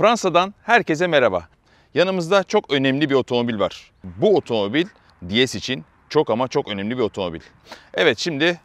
Fransa'dan herkese merhaba. Yanımızda çok önemli bir otomobil var. Bu otomobil DS için çok ama çok önemli bir otomobil. Evet şimdi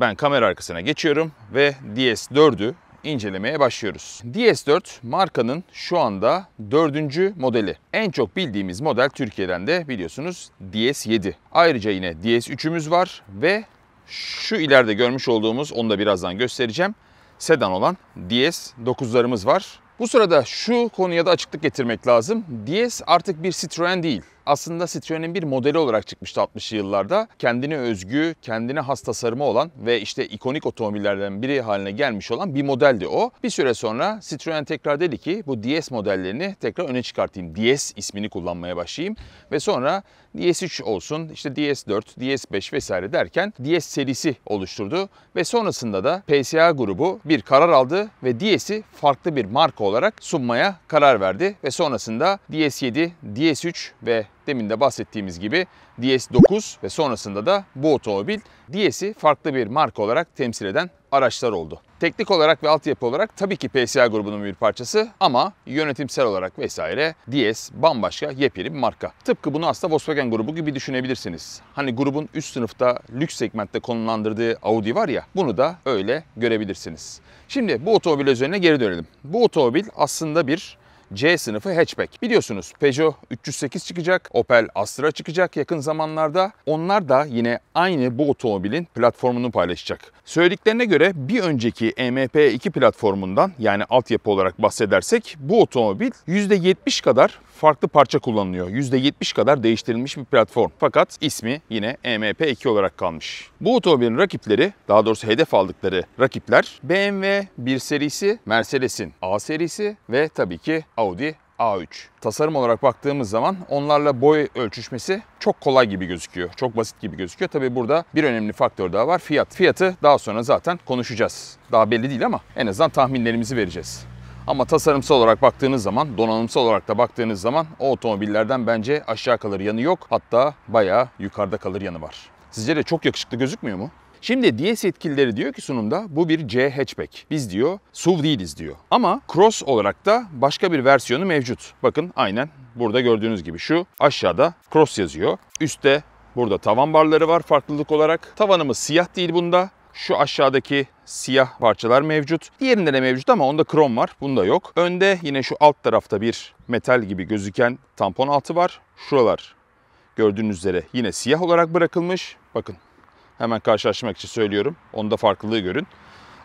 ben kamera arkasına geçiyorum ve DS4'ü incelemeye başlıyoruz. DS4 markanın şu anda dördüncü modeli. En çok bildiğimiz model Türkiye'den de biliyorsunuz DS7. Ayrıca yine DS3'ümüz var ve şu ileride görmüş olduğumuz onu da birazdan göstereceğim. Sedan olan DS9'larımız var. Bu sırada şu konuya da açıklık getirmek lazım. DS artık bir Citroen değil. Aslında Citroen'in bir modeli olarak çıkmıştı 60'lı yıllarda. Kendine özgü, kendine has tasarımı olan ve işte ikonik otomobillerden biri haline gelmiş olan bir modeldi o. Bir süre sonra Citroen tekrar dedi ki bu DS modellerini tekrar öne çıkartayım. DS ismini kullanmaya başlayayım ve sonra DS3 olsun, işte DS4, DS5 vesaire derken DS serisi oluşturdu ve sonrasında da PSA grubu bir karar aldı ve DS'i farklı bir marka olarak sunmaya karar verdi ve sonrasında DS7, DS3 ve Demin de bahsettiğimiz gibi DS9 ve sonrasında da bu otomobil DS'i farklı bir marka olarak temsil eden araçlar oldu. Teknik olarak ve altyapı olarak tabii ki PSA grubunun bir parçası ama yönetimsel olarak vesaire DS bambaşka yepyeni bir marka. Tıpkı bunu aslında Volkswagen grubu gibi düşünebilirsiniz. Hani grubun üst sınıfta lüks segmentte konumlandırdığı Audi var ya bunu da öyle görebilirsiniz. Şimdi bu otomobil üzerine geri dönelim. Bu otomobil aslında bir C sınıfı hatchback. Biliyorsunuz Peugeot 308 çıkacak, Opel Astra çıkacak yakın zamanlarda. Onlar da yine aynı bu otomobilin platformunu paylaşacak. Söylediklerine göre bir önceki e MP2 platformundan yani altyapı olarak bahsedersek bu otomobil %70 kadar farklı parça kullanılıyor. %70 kadar değiştirilmiş bir platform. Fakat ismi yine EMP2 olarak kalmış. Bu otomobilin rakipleri, daha doğrusu hedef aldıkları rakipler BMW 1 serisi, Mercedes'in A serisi ve tabii ki Audi A3. Tasarım olarak baktığımız zaman onlarla boy ölçüşmesi çok kolay gibi gözüküyor. Çok basit gibi gözüküyor. Tabi burada bir önemli faktör daha var. Fiyat. Fiyatı daha sonra zaten konuşacağız. Daha belli değil ama en azından tahminlerimizi vereceğiz. Ama tasarımsal olarak baktığınız zaman, donanımsal olarak da baktığınız zaman o otomobillerden bence aşağı kalır yanı yok. Hatta bayağı yukarıda kalır yanı var. Sizce de çok yakışıklı gözükmüyor mu? Şimdi DS yetkilileri diyor ki sunumda bu bir C hatchback. Biz diyor SUV değiliz diyor. Ama cross olarak da başka bir versiyonu mevcut. Bakın aynen burada gördüğünüz gibi şu aşağıda cross yazıyor. Üstte burada tavan barları var farklılık olarak. Tavanımız siyah değil bunda. Şu aşağıdaki siyah parçalar mevcut. Diğerinde de mevcut ama onda krom var. Bunda yok. Önde yine şu alt tarafta bir metal gibi gözüken tampon altı var. Şuralar gördüğünüz üzere yine siyah olarak bırakılmış. Bakın hemen karşılaştırmak için söylüyorum. Onda farklılığı görün.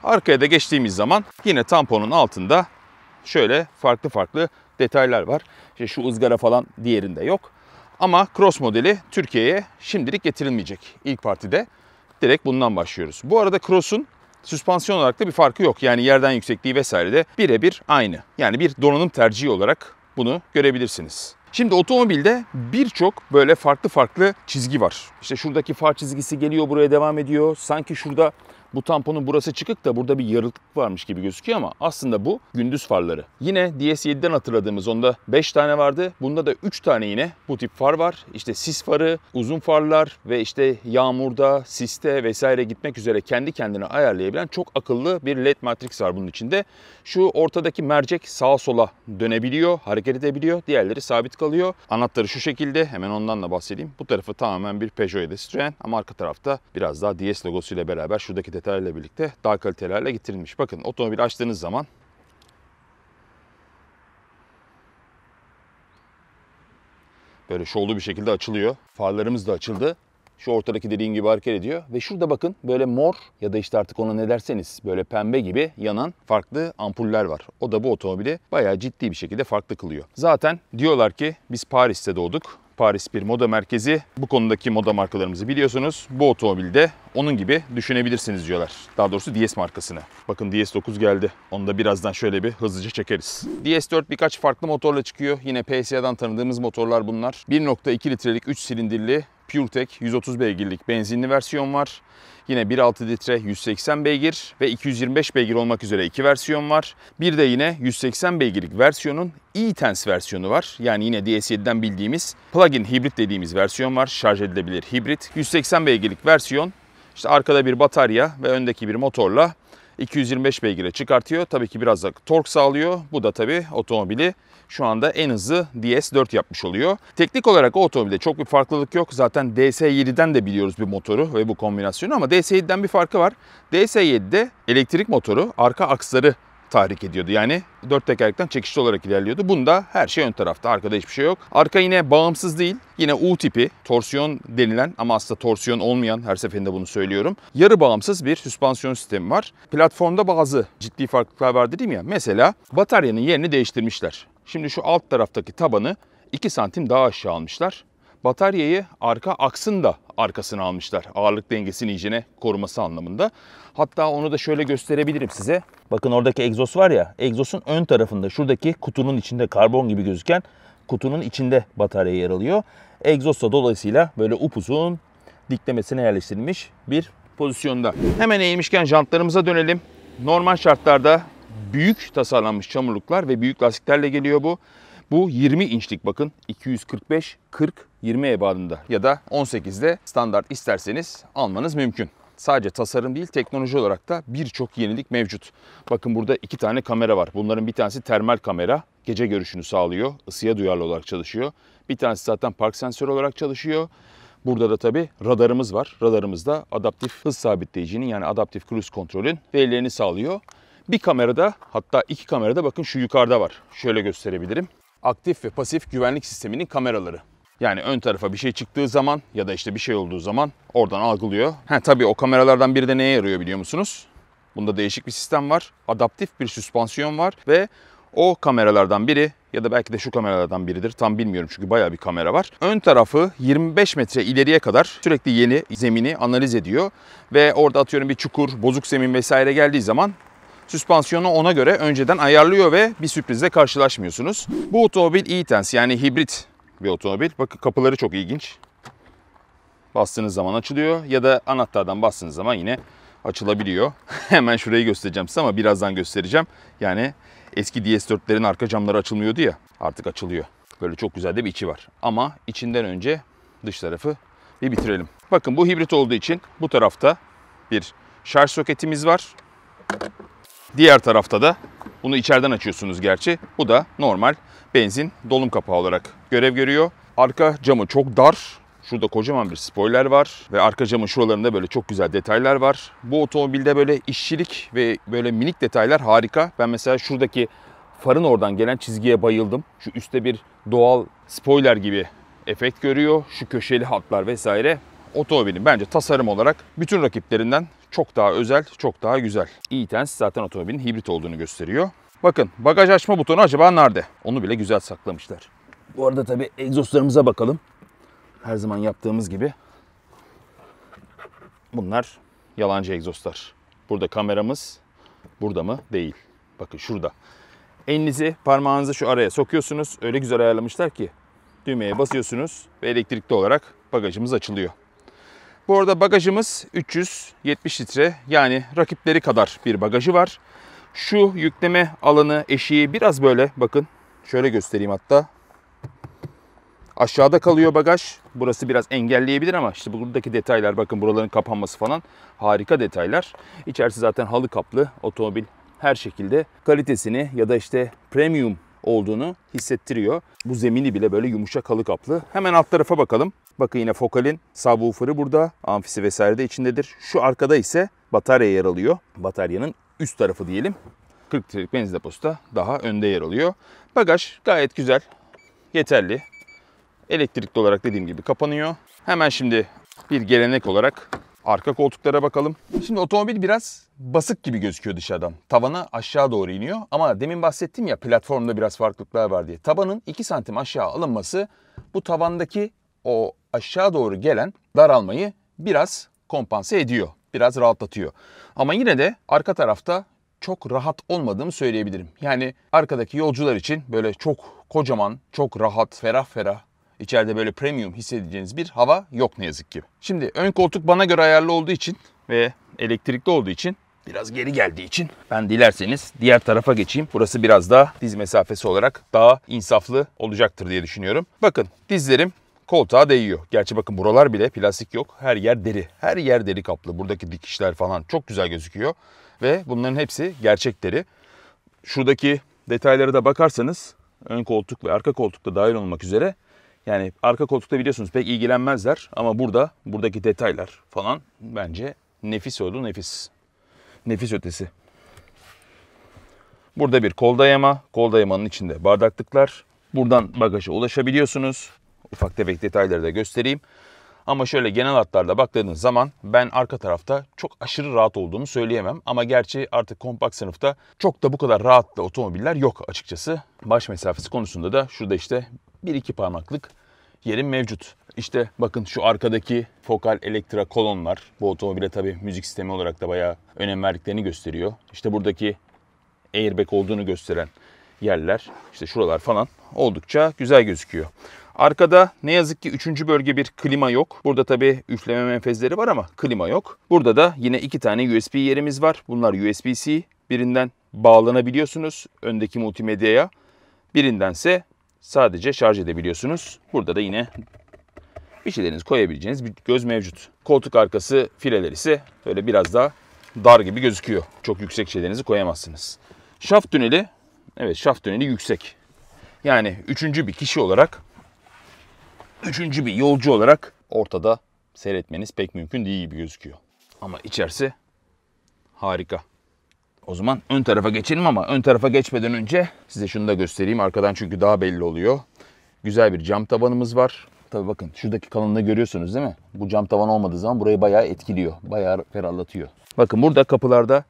Arkaya da geçtiğimiz zaman yine tamponun altında şöyle farklı farklı detaylar var. İşte şu ızgara falan diğerinde yok. Ama Cross modeli Türkiye'ye şimdilik getirilmeyecek ilk partide direkt bundan başlıyoruz. Bu arada Cross'un süspansiyon olarak da bir farkı yok. Yani yerden yüksekliği vesaire de birebir aynı. Yani bir donanım tercihi olarak bunu görebilirsiniz. Şimdi otomobilde birçok böyle farklı farklı çizgi var. İşte şuradaki far çizgisi geliyor buraya devam ediyor. Sanki şurada bu tamponun burası çıkık da burada bir yarıklık varmış gibi gözüküyor ama aslında bu gündüz farları. Yine DS7'den hatırladığımız onda 5 tane vardı. Bunda da 3 tane yine bu tip far var. İşte sis farı, uzun farlar ve işte yağmurda, siste vesaire gitmek üzere kendi kendine ayarlayabilen çok akıllı bir LED matrix var bunun içinde. Şu ortadaki mercek sağa sola dönebiliyor, hareket edebiliyor. Diğerleri sabit kalıyor kalıyor. Anahtarı şu şekilde hemen ondan da bahsedeyim. Bu tarafı tamamen bir Peugeot ya da Citroen ama arka tarafta biraz daha DS logosu ile beraber şuradaki detaylarla birlikte daha kalitelerle getirilmiş. Bakın otomobil açtığınız zaman böyle şovlu bir şekilde açılıyor. Farlarımız da açıldı. Şu ortadaki dediğim gibi hareket ediyor. Ve şurada bakın böyle mor ya da işte artık ona ne derseniz böyle pembe gibi yanan farklı ampuller var. O da bu otomobili bayağı ciddi bir şekilde farklı kılıyor. Zaten diyorlar ki biz Paris'te doğduk. Paris bir moda merkezi. Bu konudaki moda markalarımızı biliyorsunuz. Bu otomobilde onun gibi düşünebilirsiniz diyorlar. Daha doğrusu DS markasını. Bakın DS9 geldi. Onu da birazdan şöyle bir hızlıca çekeriz. DS4 birkaç farklı motorla çıkıyor. Yine PSA'dan tanıdığımız motorlar bunlar. 1.2 litrelik 3 silindirli PureTech 130 beygirlik benzinli versiyon var. Yine 1.6 litre 180 beygir ve 225 beygir olmak üzere iki versiyon var. Bir de yine 180 beygirlik versiyonun e-Tense versiyonu var. Yani yine DS7'den bildiğimiz plug-in hibrit dediğimiz versiyon var. Şarj edilebilir hibrit. 180 beygirlik versiyon işte arkada bir batarya ve öndeki bir motorla 225 beygire çıkartıyor. Tabii ki biraz da tork sağlıyor. Bu da tabii otomobili şu anda en hızlı DS4 yapmış oluyor. Teknik olarak o otomobilde çok bir farklılık yok. Zaten DS7'den de biliyoruz bir motoru ve bu kombinasyonu ama DS7'den bir farkı var. DS7'de elektrik motoru arka aksları tahrik ediyordu. Yani dört tekerlekten çekişli olarak ilerliyordu. Bunda her şey ön tarafta. Arkada hiçbir şey yok. Arka yine bağımsız değil. Yine U tipi torsiyon denilen ama aslında torsiyon olmayan her seferinde bunu söylüyorum. Yarı bağımsız bir süspansiyon sistemi var. Platformda bazı ciddi farklılıklar var dedim ya. Mesela bataryanın yerini değiştirmişler. Şimdi şu alt taraftaki tabanı 2 santim daha aşağı almışlar bataryayı arka aksın da arkasına almışlar. Ağırlık dengesini iyicene koruması anlamında. Hatta onu da şöyle gösterebilirim size. Bakın oradaki egzoz var ya, egzozun ön tarafında şuradaki kutunun içinde karbon gibi gözüken kutunun içinde batarya yer alıyor. Egzoz da dolayısıyla böyle upuzun diklemesine yerleştirilmiş bir pozisyonda. Hemen eğilmişken jantlarımıza dönelim. Normal şartlarda büyük tasarlanmış çamurluklar ve büyük lastiklerle geliyor bu. Bu 20 inçlik bakın 245 40 20 ebadında ya da 18'de standart isterseniz almanız mümkün. Sadece tasarım değil teknoloji olarak da birçok yenilik mevcut. Bakın burada iki tane kamera var. Bunların bir tanesi termal kamera. Gece görüşünü sağlıyor. ısıya duyarlı olarak çalışıyor. Bir tanesi zaten park sensörü olarak çalışıyor. Burada da tabi radarımız var. Radarımızda adaptif hız sabitleyicinin yani adaptif cruise kontrolün verilerini sağlıyor. Bir kamerada hatta iki kamerada bakın şu yukarıda var. Şöyle gösterebilirim aktif ve pasif güvenlik sisteminin kameraları. Yani ön tarafa bir şey çıktığı zaman ya da işte bir şey olduğu zaman oradan algılıyor. Ha tabii o kameralardan biri de neye yarıyor biliyor musunuz? Bunda değişik bir sistem var. Adaptif bir süspansiyon var ve o kameralardan biri ya da belki de şu kameralardan biridir. Tam bilmiyorum çünkü bayağı bir kamera var. Ön tarafı 25 metre ileriye kadar sürekli yeni zemini analiz ediyor. Ve orada atıyorum bir çukur, bozuk zemin vesaire geldiği zaman Süspansiyonu ona göre önceden ayarlıyor ve bir sürprizle karşılaşmıyorsunuz. Bu otomobil e-tense yani hibrit bir otomobil. Bakın kapıları çok ilginç. Bastığınız zaman açılıyor ya da anahtardan bastığınız zaman yine açılabiliyor. Hemen şurayı göstereceğim size ama birazdan göstereceğim. Yani eski DS4'lerin arka camları açılmıyordu ya artık açılıyor. Böyle çok güzel de bir içi var. Ama içinden önce dış tarafı bir bitirelim. Bakın bu hibrit olduğu için bu tarafta bir şarj soketimiz var. Diğer tarafta da bunu içeriden açıyorsunuz gerçi. Bu da normal benzin dolum kapağı olarak görev görüyor. Arka camı çok dar. Şurada kocaman bir spoiler var ve arka camın şuralarında böyle çok güzel detaylar var. Bu otomobilde böyle işçilik ve böyle minik detaylar harika. Ben mesela şuradaki farın oradan gelen çizgiye bayıldım. Şu üstte bir doğal spoiler gibi efekt görüyor. Şu köşeli hatlar vesaire otomobilin bence tasarım olarak bütün rakiplerinden çok daha özel, çok daha güzel. E-Tense zaten otomobilin hibrit olduğunu gösteriyor. Bakın bagaj açma butonu acaba nerede? Onu bile güzel saklamışlar. Bu arada tabii egzozlarımıza bakalım. Her zaman yaptığımız gibi. Bunlar yalancı egzozlar. Burada kameramız burada mı? Değil. Bakın şurada. Elinizi, parmağınızı şu araya sokuyorsunuz. Öyle güzel ayarlamışlar ki düğmeye basıyorsunuz ve elektrikli olarak bagajımız açılıyor. Bu arada bagajımız 370 litre yani rakipleri kadar bir bagajı var. Şu yükleme alanı eşiği biraz böyle bakın şöyle göstereyim hatta. Aşağıda kalıyor bagaj. Burası biraz engelleyebilir ama işte buradaki detaylar bakın buraların kapanması falan harika detaylar. İçerisi zaten halı kaplı otomobil her şekilde kalitesini ya da işte premium olduğunu hissettiriyor. Bu zemini bile böyle yumuşak halı kaplı. Hemen alt tarafa bakalım. Bakın yine fokalin subwoofer'ı burada. Amfisi vesaire de içindedir. Şu arkada ise batarya yer alıyor. Bataryanın üst tarafı diyelim. 40 litrelik benzin deposu da daha önde yer alıyor. Bagaj gayet güzel. Yeterli. Elektrikli olarak dediğim gibi kapanıyor. Hemen şimdi bir gelenek olarak arka koltuklara bakalım. Şimdi otomobil biraz basık gibi gözüküyor dışarıdan. Tavana aşağı doğru iniyor ama demin bahsettim ya platformda biraz farklılıklar var diye. Tabanın 2 santim aşağı alınması bu tavandaki o aşağı doğru gelen daralmayı biraz kompanse ediyor. Biraz rahatlatıyor. Ama yine de arka tarafta çok rahat olmadığımı söyleyebilirim. Yani arkadaki yolcular için böyle çok kocaman, çok rahat, ferah ferah içeride böyle premium hissedeceğiniz bir hava yok ne yazık ki. Şimdi ön koltuk bana göre ayarlı olduğu için ve elektrikli olduğu için biraz geri geldiği için ben dilerseniz diğer tarafa geçeyim. Burası biraz daha diz mesafesi olarak daha insaflı olacaktır diye düşünüyorum. Bakın dizlerim koltuğa değiyor. Gerçi bakın buralar bile plastik yok. Her yer deri. Her yer deri kaplı. Buradaki dikişler falan çok güzel gözüküyor. Ve bunların hepsi gerçek deri. Şuradaki detaylara da bakarsanız ön koltuk ve arka koltukta dahil olmak üzere yani arka koltukta biliyorsunuz pek ilgilenmezler ama burada buradaki detaylar falan bence nefis oldu nefis. Nefis ötesi. Burada bir kol dayama. Kol dayamanın içinde bardaklıklar. Buradan bagaja ulaşabiliyorsunuz. Ufak tefek detayları da göstereyim. Ama şöyle genel hatlarda baktığınız zaman ben arka tarafta çok aşırı rahat olduğumu söyleyemem. Ama gerçi artık kompakt sınıfta çok da bu kadar rahat da otomobiller yok açıkçası. Baş mesafesi konusunda da şurada işte 1-2 parmaklık yerim mevcut. İşte bakın şu arkadaki fokal elektra kolonlar bu otomobile tabi müzik sistemi olarak da bayağı önem verdiklerini gösteriyor. İşte buradaki airbag olduğunu gösteren yerler işte şuralar falan oldukça güzel gözüküyor. Arkada ne yazık ki 3. bölge bir klima yok. Burada tabii üfleme menfezleri var ama klima yok. Burada da yine iki tane USB yerimiz var. Bunlar USB-C. Birinden bağlanabiliyorsunuz öndeki multimedyaya. Birindense sadece şarj edebiliyorsunuz. Burada da yine bir şeylerinizi koyabileceğiniz bir göz mevcut. Koltuk arkası fileler ise böyle biraz daha dar gibi gözüküyor. Çok yüksek şeylerinizi koyamazsınız. Şaft tüneli, evet şaft tüneli yüksek. Yani üçüncü bir kişi olarak üçüncü bir yolcu olarak ortada seyretmeniz pek mümkün değil gibi gözüküyor. Ama içerisi harika. O zaman ön tarafa geçelim ama ön tarafa geçmeden önce size şunu da göstereyim. Arkadan çünkü daha belli oluyor. Güzel bir cam tabanımız var. Tabi bakın şuradaki kalınlığı görüyorsunuz değil mi? Bu cam tavan olmadığı zaman burayı bayağı etkiliyor. Bayağı ferahlatıyor. Bakın burada kapılarda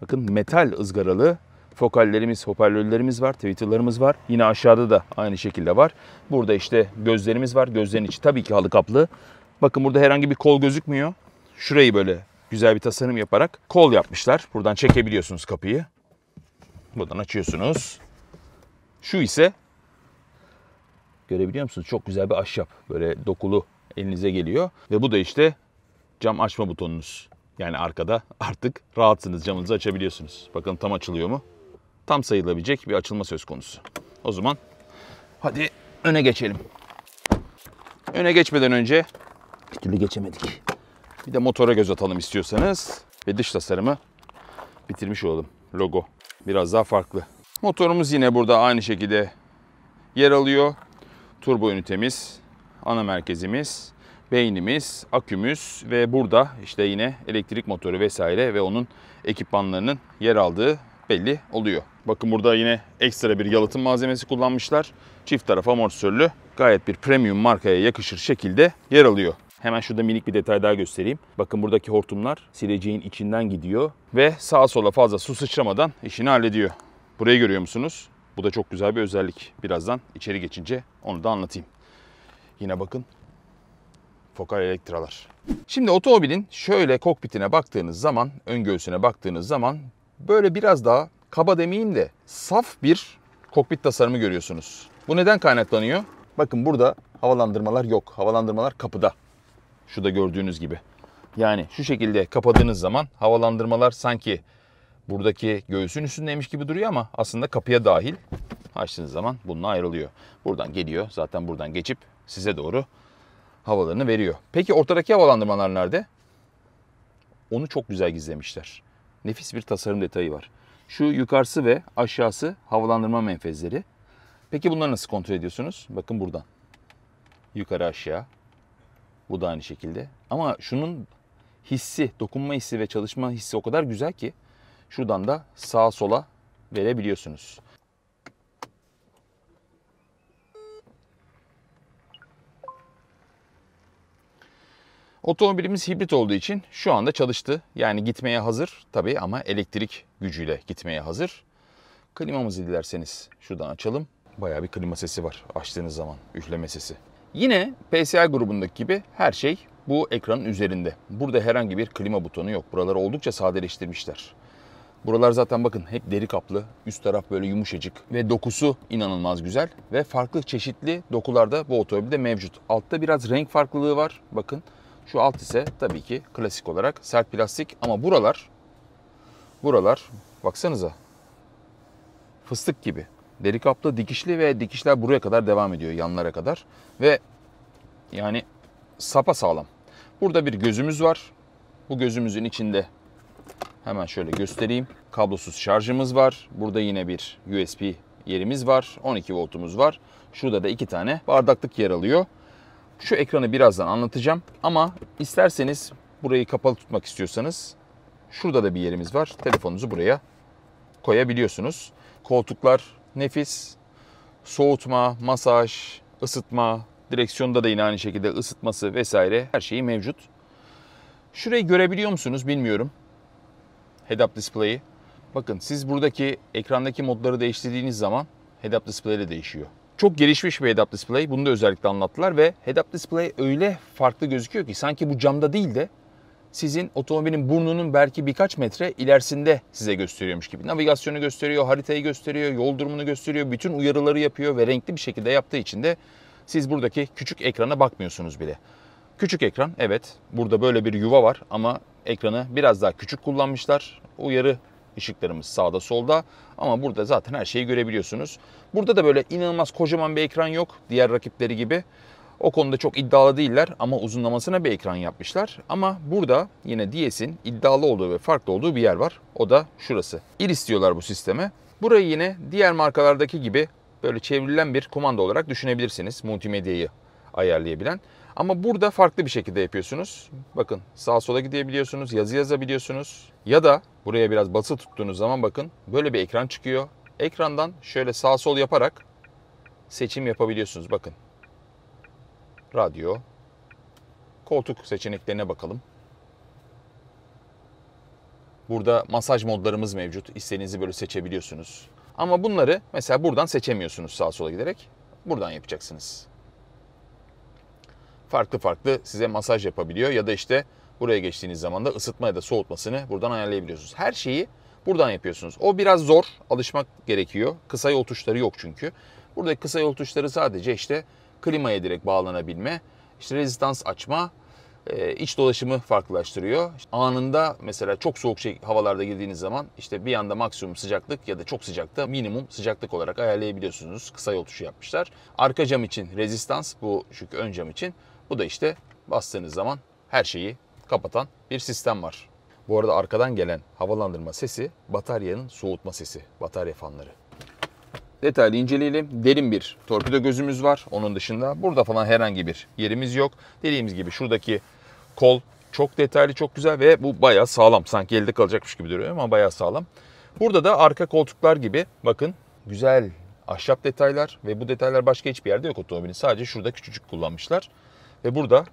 bakın metal ızgaralı fokallerimiz, hoparlörlerimiz var, twitterlarımız var. Yine aşağıda da aynı şekilde var. Burada işte gözlerimiz var. Gözlerin içi tabii ki halı kaplı. Bakın burada herhangi bir kol gözükmüyor. Şurayı böyle güzel bir tasarım yaparak kol yapmışlar. Buradan çekebiliyorsunuz kapıyı. Buradan açıyorsunuz. Şu ise görebiliyor musunuz? Çok güzel bir ahşap. Böyle dokulu elinize geliyor. Ve bu da işte cam açma butonunuz. Yani arkada artık rahatsınız camınızı açabiliyorsunuz. Bakın tam açılıyor mu? tam sayılabilecek bir açılma söz konusu. O zaman hadi öne geçelim. Öne geçmeden önce bir türlü geçemedik. Bir de motora göz atalım istiyorsanız ve dış tasarımı bitirmiş olalım. Logo biraz daha farklı. Motorumuz yine burada aynı şekilde yer alıyor. Turbo ünitemiz, ana merkezimiz, beynimiz, akümüz ve burada işte yine elektrik motoru vesaire ve onun ekipmanlarının yer aldığı belli oluyor. Bakın burada yine ekstra bir yalıtım malzemesi kullanmışlar. Çift taraf amortisörlü gayet bir premium markaya yakışır şekilde yer alıyor. Hemen şurada minik bir detay daha göstereyim. Bakın buradaki hortumlar sileceğin içinden gidiyor ve sağa sola fazla su sıçramadan işini hallediyor. Burayı görüyor musunuz? Bu da çok güzel bir özellik. Birazdan içeri geçince onu da anlatayım. Yine bakın fokal elektralar. Şimdi otomobilin şöyle kokpitine baktığınız zaman, ön göğsüne baktığınız zaman böyle biraz daha kaba demeyeyim de saf bir kokpit tasarımı görüyorsunuz. Bu neden kaynaklanıyor? Bakın burada havalandırmalar yok. Havalandırmalar kapıda. Şu da gördüğünüz gibi. Yani şu şekilde kapadığınız zaman havalandırmalar sanki buradaki göğsün üstündeymiş gibi duruyor ama aslında kapıya dahil açtığınız zaman bununla ayrılıyor. Buradan geliyor. Zaten buradan geçip size doğru havalarını veriyor. Peki ortadaki havalandırmalar nerede? Onu çok güzel gizlemişler nefis bir tasarım detayı var. Şu yukarısı ve aşağısı havalandırma menfezleri. Peki bunları nasıl kontrol ediyorsunuz? Bakın buradan. Yukarı aşağı. Bu da aynı şekilde. Ama şunun hissi, dokunma hissi ve çalışma hissi o kadar güzel ki şuradan da sağa sola verebiliyorsunuz. Otomobilimiz hibrit olduğu için şu anda çalıştı. Yani gitmeye hazır tabii ama elektrik gücüyle gitmeye hazır. Klimamızı dilerseniz şuradan açalım. Bayağı bir klima sesi var açtığınız zaman üfleme sesi. Yine PSI grubundaki gibi her şey bu ekranın üzerinde. Burada herhangi bir klima butonu yok. Buraları oldukça sadeleştirmişler. Buralar zaten bakın hep deri kaplı. Üst taraf böyle yumuşacık ve dokusu inanılmaz güzel. Ve farklı çeşitli dokularda bu otomobilde mevcut. Altta biraz renk farklılığı var. Bakın şu alt ise tabii ki klasik olarak sert plastik ama buralar buralar baksanıza fıstık gibi. Deri kaplı dikişli ve dikişler buraya kadar devam ediyor yanlara kadar ve yani sapa sağlam. Burada bir gözümüz var. Bu gözümüzün içinde hemen şöyle göstereyim. Kablosuz şarjımız var. Burada yine bir USB yerimiz var. 12 voltumuz var. Şurada da iki tane bardaklık yer alıyor. Şu ekranı birazdan anlatacağım ama isterseniz burayı kapalı tutmak istiyorsanız şurada da bir yerimiz var. Telefonunuzu buraya koyabiliyorsunuz. Koltuklar nefis. Soğutma, masaj, ısıtma, direksiyonda da yine aynı şekilde ısıtması vesaire her şeyi mevcut. Şurayı görebiliyor musunuz bilmiyorum. Head-up display'i. Bakın siz buradaki ekrandaki modları değiştirdiğiniz zaman head-up display ile değişiyor. Çok gelişmiş bir head-up display. Bunu da özellikle anlattılar ve head-up display öyle farklı gözüküyor ki sanki bu camda değil de sizin otomobilin burnunun belki birkaç metre ilerisinde size gösteriyormuş gibi. Navigasyonu gösteriyor, haritayı gösteriyor, yol durumunu gösteriyor, bütün uyarıları yapıyor ve renkli bir şekilde yaptığı için de siz buradaki küçük ekrana bakmıyorsunuz bile. Küçük ekran evet burada böyle bir yuva var ama ekranı biraz daha küçük kullanmışlar. Uyarı Işıklarımız sağda solda ama burada zaten her şeyi görebiliyorsunuz. Burada da böyle inanılmaz kocaman bir ekran yok diğer rakipleri gibi. O konuda çok iddialı değiller ama uzunlamasına bir ekran yapmışlar. Ama burada yine DS'in iddialı olduğu ve farklı olduğu bir yer var. O da şurası. Iris diyorlar bu sisteme. Burayı yine diğer markalardaki gibi böyle çevrilen bir kumanda olarak düşünebilirsiniz. Multimedyayı ayarlayabilen. Ama burada farklı bir şekilde yapıyorsunuz. Bakın sağa sola gidebiliyorsunuz, yazı yazabiliyorsunuz. Ya da buraya biraz basılı tuttuğunuz zaman bakın böyle bir ekran çıkıyor. Ekrandan şöyle sağ sol yaparak seçim yapabiliyorsunuz. Bakın radyo, koltuk seçeneklerine bakalım. Burada masaj modlarımız mevcut. İstediğinizi böyle seçebiliyorsunuz. Ama bunları mesela buradan seçemiyorsunuz sağa sola giderek. Buradan yapacaksınız farklı farklı size masaj yapabiliyor ya da işte buraya geçtiğiniz zaman da ısıtma ya da soğutmasını buradan ayarlayabiliyorsunuz. Her şeyi buradan yapıyorsunuz. O biraz zor, alışmak gerekiyor. Kısa yol tuşları yok çünkü. Buradaki kısa yol tuşları sadece işte klimaya direkt bağlanabilme, işte rezistans açma, e, iç dolaşımı farklılaştırıyor. Anında mesela çok soğuk şey, havalarda girdiğiniz zaman işte bir anda maksimum sıcaklık ya da çok sıcakta minimum sıcaklık olarak ayarlayabiliyorsunuz. Kısa yol tuşu yapmışlar. Arka cam için rezistans bu çünkü ön cam için. Bu da işte bastığınız zaman her şeyi kapatan bir sistem var. Bu arada arkadan gelen havalandırma sesi bataryanın soğutma sesi, batarya fanları. Detaylı inceleyelim. Derin bir torpido gözümüz var. Onun dışında burada falan herhangi bir yerimiz yok. Dediğimiz gibi şuradaki kol çok detaylı, çok güzel ve bu bayağı sağlam. Sanki elde kalacakmış gibi duruyor ama bayağı sağlam. Burada da arka koltuklar gibi bakın güzel ahşap detaylar ve bu detaylar başka hiçbir yerde yok otomobilin. Sadece şurada küçücük kullanmışlar. Ve burada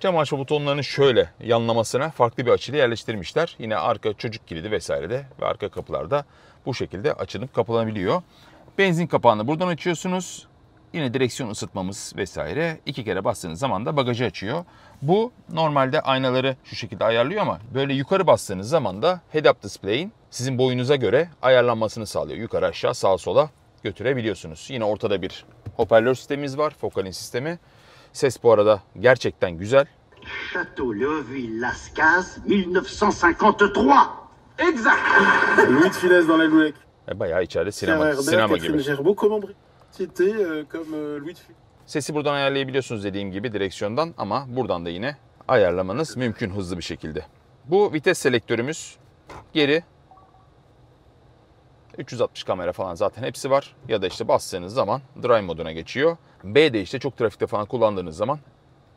cam açma butonlarının şöyle yanlamasına farklı bir açıyla yerleştirmişler. Yine arka çocuk kilidi vesaire de ve arka kapılarda bu şekilde açılıp kapanabiliyor. Benzin kapağını buradan açıyorsunuz. Yine direksiyon ısıtmamız vesaire. iki kere bastığınız zaman da bagajı açıyor. Bu normalde aynaları şu şekilde ayarlıyor ama böyle yukarı bastığınız zaman da head-up display'in sizin boyunuza göre ayarlanmasını sağlıyor. Yukarı aşağı sağa sola götürebiliyorsunuz. Yine ortada bir Hoparlör sistemimiz var. Fokalin sistemi. Ses bu arada gerçekten güzel. Château Léoville Las Casas 1953. Exact. Louis de Finesse dans la Goulec. E bayağı içeride sinema, sinema gibi. Euh, euh, Sesi buradan ayarlayabiliyorsunuz dediğim gibi direksiyondan ama buradan da yine ayarlamanız mümkün hızlı bir şekilde. Bu vites selektörümüz geri 360 kamera falan zaten hepsi var. Ya da işte bastığınız zaman drive moduna geçiyor. B de işte çok trafikte falan kullandığınız zaman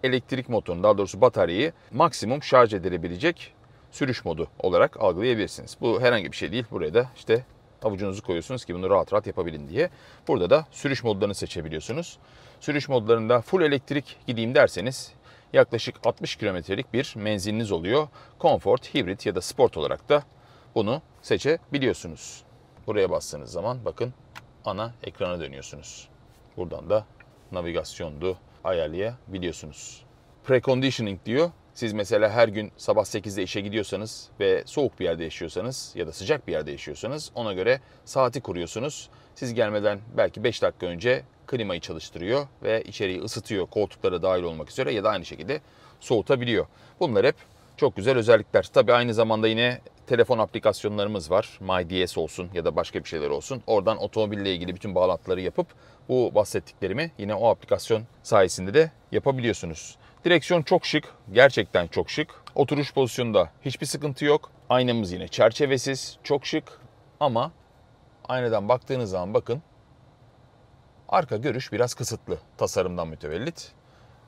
elektrik motorunu daha doğrusu bataryayı maksimum şarj edilebilecek sürüş modu olarak algılayabilirsiniz. Bu herhangi bir şey değil. Buraya da işte avucunuzu koyuyorsunuz ki bunu rahat rahat yapabilin diye. Burada da sürüş modlarını seçebiliyorsunuz. Sürüş modlarında full elektrik gideyim derseniz yaklaşık 60 kilometrelik bir menziliniz oluyor. Comfort, hibrit ya da sport olarak da bunu seçebiliyorsunuz. Buraya bastığınız zaman bakın ana ekrana dönüyorsunuz. Buradan da navigasyondu ayarlayabiliyorsunuz. Preconditioning diyor. Siz mesela her gün sabah 8'de işe gidiyorsanız ve soğuk bir yerde yaşıyorsanız ya da sıcak bir yerde yaşıyorsanız ona göre saati kuruyorsunuz. Siz gelmeden belki 5 dakika önce klimayı çalıştırıyor ve içeriği ısıtıyor koltuklara dahil olmak üzere ya da aynı şekilde soğutabiliyor. Bunlar hep çok güzel özellikler. Tabi aynı zamanda yine telefon aplikasyonlarımız var. MyDS olsun ya da başka bir şeyler olsun. Oradan otomobille ilgili bütün bağlantıları yapıp bu bahsettiklerimi yine o aplikasyon sayesinde de yapabiliyorsunuz. Direksiyon çok şık. Gerçekten çok şık. Oturuş pozisyonunda hiçbir sıkıntı yok. Aynamız yine çerçevesiz. Çok şık ama aynadan baktığınız zaman bakın arka görüş biraz kısıtlı tasarımdan mütevellit.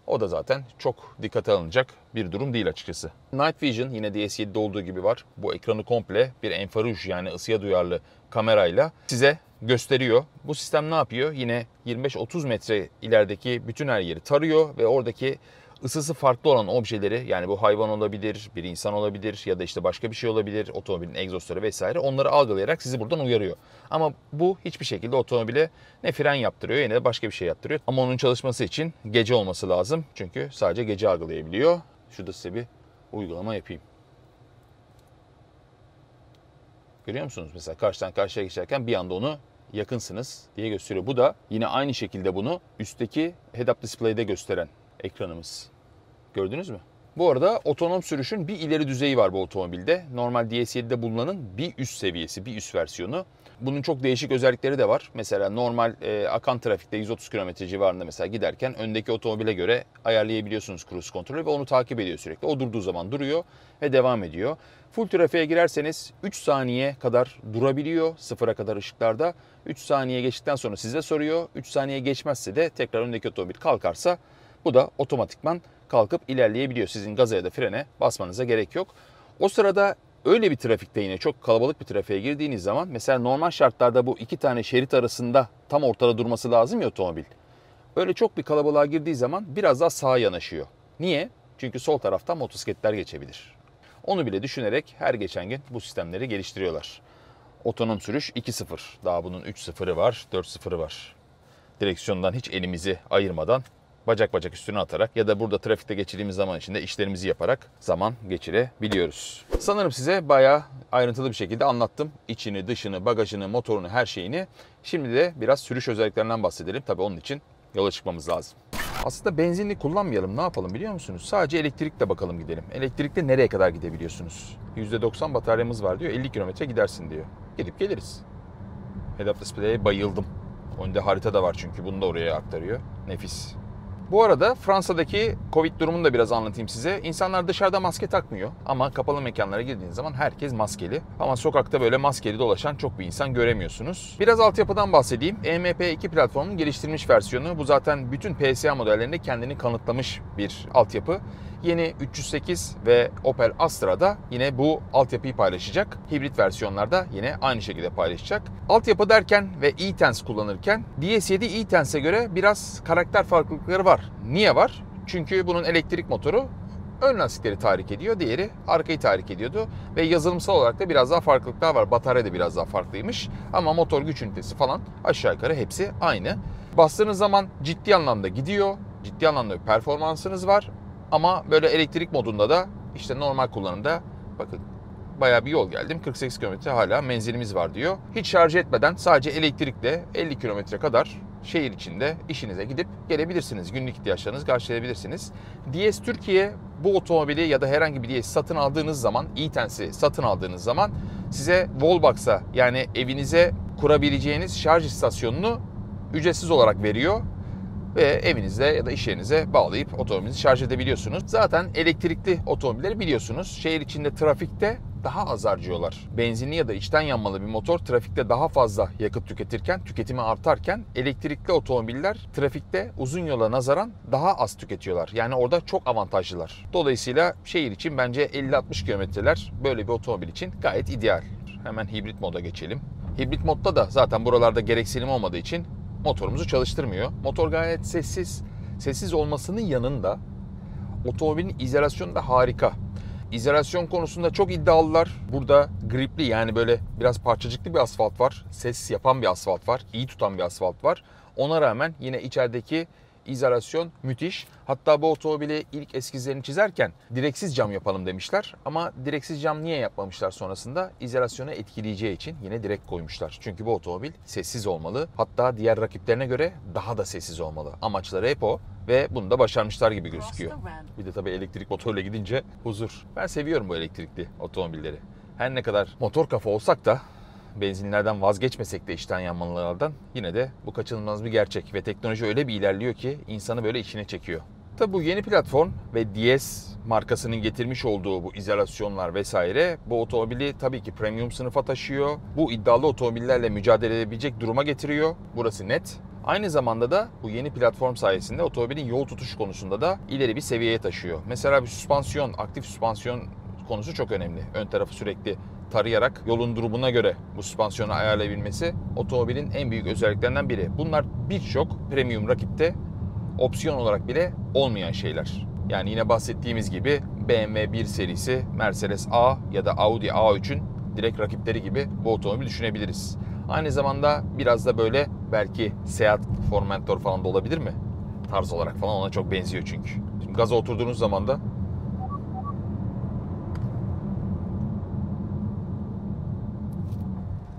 O da zaten çok dikkate alınacak bir durum değil açıkçası. Night Vision yine DS7'de olduğu gibi var. Bu ekranı komple bir enfaruj yani ısıya duyarlı kamerayla size gösteriyor. Bu sistem ne yapıyor? Yine 25-30 metre ilerideki bütün her yeri tarıyor ve oradaki ısısı farklı olan objeleri yani bu hayvan olabilir, bir insan olabilir ya da işte başka bir şey olabilir, otomobilin egzozları vesaire onları algılayarak sizi buradan uyarıyor. Ama bu hiçbir şekilde otomobile ne fren yaptırıyor ya da başka bir şey yaptırıyor. Ama onun çalışması için gece olması lazım çünkü sadece gece algılayabiliyor. Şurada size bir uygulama yapayım. Görüyor musunuz? Mesela karşıdan karşıya geçerken bir anda onu yakınsınız diye gösteriyor. Bu da yine aynı şekilde bunu üstteki head-up display'de gösteren ekranımız. Gördünüz mü? Bu arada otonom sürüşün bir ileri düzeyi var bu otomobilde. Normal DS7'de bulunanın bir üst seviyesi, bir üst versiyonu. Bunun çok değişik özellikleri de var. Mesela normal e, akan trafikte 130 km civarında mesela giderken öndeki otomobile göre ayarlayabiliyorsunuz cruise kontrolü ve onu takip ediyor sürekli. O durduğu zaman duruyor ve devam ediyor. Full trafiğe girerseniz 3 saniye kadar durabiliyor sıfıra kadar ışıklarda. 3 saniye geçtikten sonra size soruyor. 3 saniye geçmezse de tekrar öndeki otomobil kalkarsa bu da otomatikman kalkıp ilerleyebiliyor. Sizin gaza ya da frene basmanıza gerek yok. O sırada öyle bir trafikte yine çok kalabalık bir trafiğe girdiğiniz zaman mesela normal şartlarda bu iki tane şerit arasında tam ortada durması lazım ya otomobil. Öyle çok bir kalabalığa girdiği zaman biraz daha sağa yanaşıyor. Niye? Çünkü sol taraftan motosikletler geçebilir. Onu bile düşünerek her geçen gün bu sistemleri geliştiriyorlar. Otonom sürüş 2.0. Daha bunun 3.0'ı var, 4.0'ı var. Direksiyondan hiç elimizi ayırmadan bacak bacak üstüne atarak ya da burada trafikte geçirdiğimiz zaman içinde işlerimizi yaparak zaman geçirebiliyoruz. Sanırım size bayağı ayrıntılı bir şekilde anlattım. İçini, dışını, bagajını, motorunu, her şeyini. Şimdi de biraz sürüş özelliklerinden bahsedelim. Tabii onun için yola çıkmamız lazım. Aslında benzinli kullanmayalım ne yapalım biliyor musunuz? Sadece elektrikle bakalım gidelim. Elektrikle nereye kadar gidebiliyorsunuz? %90 bataryamız var diyor 50 kilometre gidersin diyor. Gidip geliriz. Head-up display'e bayıldım. Önde harita da var çünkü bunu da oraya aktarıyor. Nefis. Bu arada Fransa'daki Covid durumunu da biraz anlatayım size. İnsanlar dışarıda maske takmıyor ama kapalı mekanlara girdiğiniz zaman herkes maskeli. Ama sokakta böyle maskeli dolaşan çok bir insan göremiyorsunuz. Biraz altyapıdan bahsedeyim. EMP2 platformunun geliştirilmiş versiyonu. Bu zaten bütün PSA modellerinde kendini kanıtlamış bir altyapı. Yeni 308 ve Opel Astra da yine bu altyapıyı paylaşacak. Hibrit versiyonlarda yine aynı şekilde paylaşacak. Altyapı derken ve e-Tense kullanırken DS7 e-Tense'e göre biraz karakter farklılıkları var. Niye var? Çünkü bunun elektrik motoru ön lastikleri tahrik ediyor. Diğeri arkayı tahrik ediyordu. Ve yazılımsal olarak da biraz daha farklılıklar var. Batarya da biraz daha farklıymış. Ama motor güç ünitesi falan aşağı yukarı hepsi aynı. Bastığınız zaman ciddi anlamda gidiyor. Ciddi anlamda bir performansınız var. Ama böyle elektrik modunda da işte normal kullanımda bakın bayağı bir yol geldim. 48 km hala menzilimiz var diyor. Hiç şarj etmeden sadece elektrikle 50 km kadar şehir içinde işinize gidip gelebilirsiniz. Günlük ihtiyaçlarınız karşılayabilirsiniz. DS Türkiye bu otomobili ya da herhangi bir DS satın aldığınız zaman, e-tensi satın aldığınız zaman size Wallbox'a yani evinize kurabileceğiniz şarj istasyonunu ücretsiz olarak veriyor ve evinizde ya da iş yerinize bağlayıp otomobilinizi şarj edebiliyorsunuz. Zaten elektrikli otomobilleri biliyorsunuz şehir içinde trafikte daha az harcıyorlar. Benzinli ya da içten yanmalı bir motor trafikte daha fazla yakıt tüketirken, tüketimi artarken elektrikli otomobiller trafikte uzun yola nazaran daha az tüketiyorlar. Yani orada çok avantajlılar. Dolayısıyla şehir için bence 50-60 kilometreler böyle bir otomobil için gayet ideal. Hemen hibrit moda geçelim. Hibrit modda da zaten buralarda gereksinim olmadığı için motorumuzu çalıştırmıyor. Motor gayet sessiz. Sessiz olmasının yanında otomobilin izolasyonu da harika. İzolasyon konusunda çok iddialılar. Burada gripli yani böyle biraz parçacıklı bir asfalt var. Ses yapan bir asfalt var. iyi tutan bir asfalt var. Ona rağmen yine içerideki izolasyon müthiş. Hatta bu otomobili ilk eskizlerini çizerken direksiz cam yapalım demişler. Ama direksiz cam niye yapmamışlar sonrasında? İzolasyonu etkileyeceği için yine direkt koymuşlar. Çünkü bu otomobil sessiz olmalı. Hatta diğer rakiplerine göre daha da sessiz olmalı. Amaçları hep o ve bunu da başarmışlar gibi gözüküyor. Bir de tabii elektrik motorla gidince huzur. Ben seviyorum bu elektrikli otomobilleri. Her ne kadar motor kafa olsak da benzinlerden vazgeçmesek de içten yanmalardan yine de bu kaçınılmaz bir gerçek ve teknoloji öyle bir ilerliyor ki insanı böyle içine çekiyor. Tabi bu yeni platform ve DS markasının getirmiş olduğu bu izolasyonlar vesaire bu otomobili tabii ki premium sınıfa taşıyor. Bu iddialı otomobillerle mücadele edebilecek duruma getiriyor. Burası net. Aynı zamanda da bu yeni platform sayesinde otomobilin yol tutuş konusunda da ileri bir seviyeye taşıyor. Mesela bir süspansiyon, aktif süspansiyon konusu çok önemli. Ön tarafı sürekli tarayarak yolun durumuna göre bu süspansiyonu ayarlayabilmesi otomobilin en büyük özelliklerinden biri. Bunlar birçok premium rakipte opsiyon olarak bile olmayan şeyler. Yani yine bahsettiğimiz gibi BMW 1 serisi, Mercedes A ya da Audi A3'ün direkt rakipleri gibi bu otomobili düşünebiliriz. Aynı zamanda biraz da böyle belki Seat Formentor falan da olabilir mi? Tarz olarak falan ona çok benziyor çünkü. Şimdi gaza oturduğunuz zaman da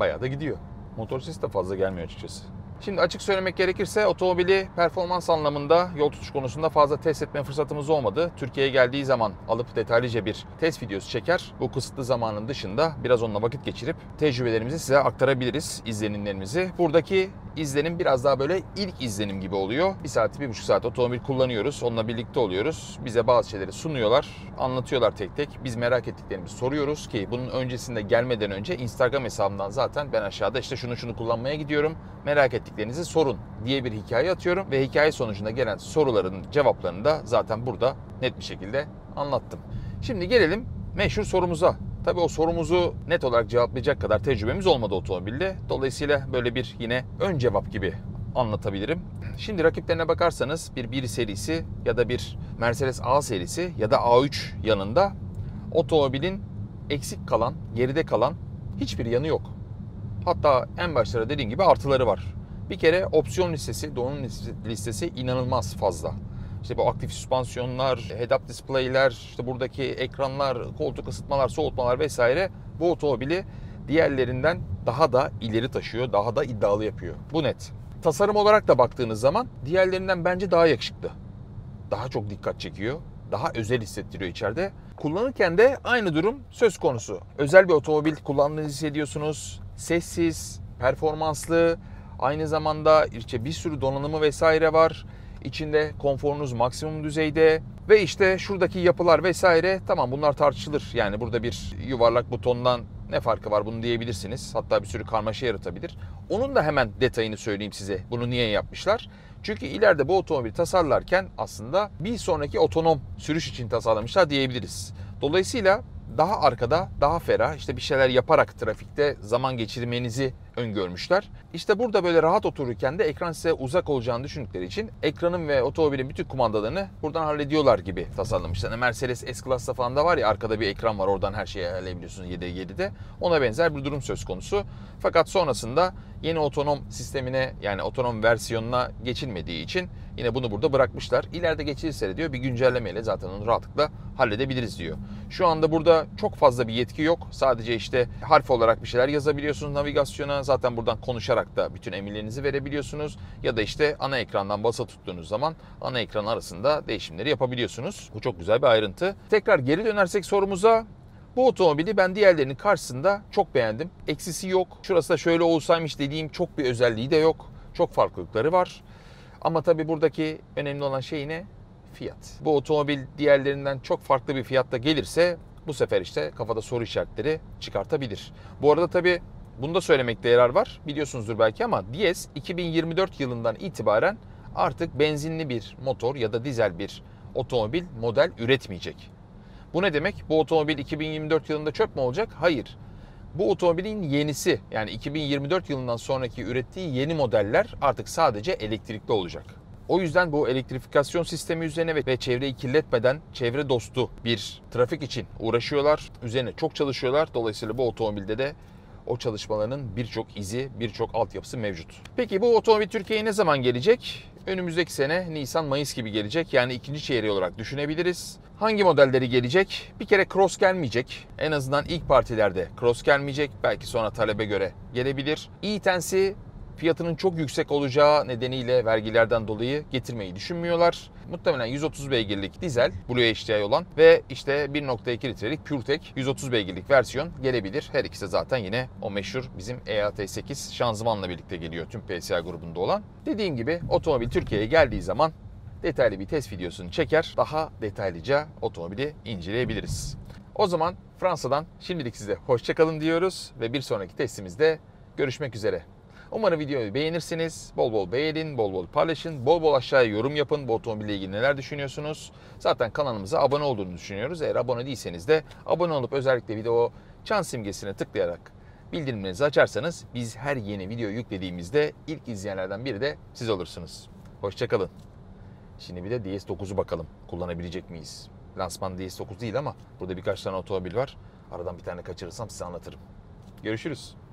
bayağı da gidiyor. Motor sesi de fazla gelmiyor açıkçası. Şimdi açık söylemek gerekirse otomobili performans anlamında yol tutuş konusunda fazla test etme fırsatımız olmadı. Türkiye'ye geldiği zaman alıp detaylıca bir test videosu çeker. Bu kısıtlı zamanın dışında biraz onunla vakit geçirip tecrübelerimizi size aktarabiliriz, izlenimlerimizi. Buradaki izlenim biraz daha böyle ilk izlenim gibi oluyor. Bir saat, bir buçuk saat otomobil kullanıyoruz. Onunla birlikte oluyoruz. Bize bazı şeyleri sunuyorlar, anlatıyorlar tek tek. Biz merak ettiklerimizi soruyoruz ki bunun öncesinde gelmeden önce Instagram hesabından zaten ben aşağıda işte şunu şunu kullanmaya gidiyorum. Merak ettiklerinizi sorun diye bir hikaye atıyorum ve hikaye sonucunda gelen soruların cevaplarını da zaten burada net bir şekilde anlattım. Şimdi gelelim meşhur sorumuza. Tabii o sorumuzu net olarak cevaplayacak kadar tecrübemiz olmadı otomobilde. Dolayısıyla böyle bir yine ön cevap gibi anlatabilirim. Şimdi rakiplerine bakarsanız bir 1 serisi ya da bir Mercedes A serisi ya da A3 yanında otomobilin eksik kalan, geride kalan hiçbir yanı yok. Hatta en başlara dediğim gibi artıları var. Bir kere opsiyon listesi, donanım listesi inanılmaz fazla. İşte bu aktif süspansiyonlar, head-up display'ler, işte buradaki ekranlar, koltuk ısıtmalar, soğutmalar vesaire bu otomobili diğerlerinden daha da ileri taşıyor, daha da iddialı yapıyor. Bu net. Tasarım olarak da baktığınız zaman diğerlerinden bence daha yakışıklı. Daha çok dikkat çekiyor, daha özel hissettiriyor içeride. Kullanırken de aynı durum söz konusu. Özel bir otomobil kullandığınızı hissediyorsunuz. Sessiz, performanslı, aynı zamanda işte bir sürü donanımı vesaire var. İçinde konforunuz maksimum düzeyde ve işte şuradaki yapılar vesaire tamam bunlar tartışılır. Yani burada bir yuvarlak butondan ne farkı var bunu diyebilirsiniz. Hatta bir sürü karmaşa yaratabilir. Onun da hemen detayını söyleyeyim size. Bunu niye yapmışlar? Çünkü ileride bu otomobil tasarlarken aslında bir sonraki otonom sürüş için tasarlamışlar diyebiliriz. Dolayısıyla daha arkada, daha ferah, işte bir şeyler yaparak trafikte zaman geçirmenizi öngörmüşler. İşte burada böyle rahat otururken de ekran size uzak olacağını düşündükleri için ekranın ve otomobilin bütün kumandalarını buradan hallediyorlar gibi tasarlamışlar. Yani Mercedes S-Class'ta falan da var ya arkada bir ekran var oradan her şeyi ayarlayabiliyorsunuz 7.7'de. Ona benzer bir durum söz konusu. Fakat sonrasında yeni otonom sistemine yani otonom versiyonuna geçilmediği için yine bunu burada bırakmışlar. İleride geçilirse diyor bir güncellemeyle zaten onu rahatlıkla halledebiliriz diyor. Şu anda burada çok fazla bir yetki yok. Sadece işte harf olarak bir şeyler yazabiliyorsunuz navigasyona, zaten buradan konuşarak da bütün emirlerinizi verebiliyorsunuz. Ya da işte ana ekrandan basa tuttuğunuz zaman ana ekran arasında değişimleri yapabiliyorsunuz. Bu çok güzel bir ayrıntı. Tekrar geri dönersek sorumuza bu otomobili ben diğerlerinin karşısında çok beğendim. Eksisi yok. Şurası da şöyle olsaymış dediğim çok bir özelliği de yok. Çok farklılıkları var. Ama tabii buradaki önemli olan şey ne? Fiyat. Bu otomobil diğerlerinden çok farklı bir fiyatta gelirse bu sefer işte kafada soru işaretleri çıkartabilir. Bu arada tabii bunu da söylemekte yarar var. Biliyorsunuzdur belki ama Diyes 2024 yılından itibaren artık benzinli bir motor ya da dizel bir otomobil model üretmeyecek. Bu ne demek? Bu otomobil 2024 yılında çöp mü olacak? Hayır. Bu otomobilin yenisi yani 2024 yılından sonraki ürettiği yeni modeller artık sadece elektrikli olacak. O yüzden bu elektrifikasyon sistemi üzerine ve çevreyi kirletmeden çevre dostu bir trafik için uğraşıyorlar. Üzerine çok çalışıyorlar. Dolayısıyla bu otomobilde de o çalışmaların birçok izi, birçok altyapısı mevcut. Peki bu otomobil Türkiye'ye ne zaman gelecek? Önümüzdeki sene Nisan-Mayıs gibi gelecek. Yani ikinci çeyreği olarak düşünebiliriz. Hangi modelleri gelecek? Bir kere Cross gelmeyecek. En azından ilk partilerde Cross gelmeyecek. Belki sonra talebe göre gelebilir. E-Tense'i fiyatının çok yüksek olacağı nedeniyle vergilerden dolayı getirmeyi düşünmüyorlar. Muhtemelen 130 beygirlik dizel Blue HDI olan ve işte 1.2 litrelik PureTech 130 beygirlik versiyon gelebilir. Her ikisi zaten yine o meşhur bizim EAT8 şanzımanla birlikte geliyor tüm PSA grubunda olan. Dediğim gibi otomobil Türkiye'ye geldiği zaman detaylı bir test videosunu çeker. Daha detaylıca otomobili inceleyebiliriz. O zaman Fransa'dan şimdilik size hoşçakalın diyoruz ve bir sonraki testimizde görüşmek üzere. Umarım videoyu beğenirsiniz. Bol bol beğenin, bol bol paylaşın, bol bol aşağıya yorum yapın. Bu otomobille ilgili neler düşünüyorsunuz? Zaten kanalımıza abone olduğunu düşünüyoruz. Eğer abone değilseniz de abone olup özellikle video çan simgesine tıklayarak bildirimlerinizi açarsanız biz her yeni video yüklediğimizde ilk izleyenlerden biri de siz olursunuz. Hoşçakalın. Şimdi bir de DS9'u bakalım kullanabilecek miyiz? Lansman DS9 değil ama burada birkaç tane otomobil var. Aradan bir tane kaçırırsam size anlatırım. Görüşürüz.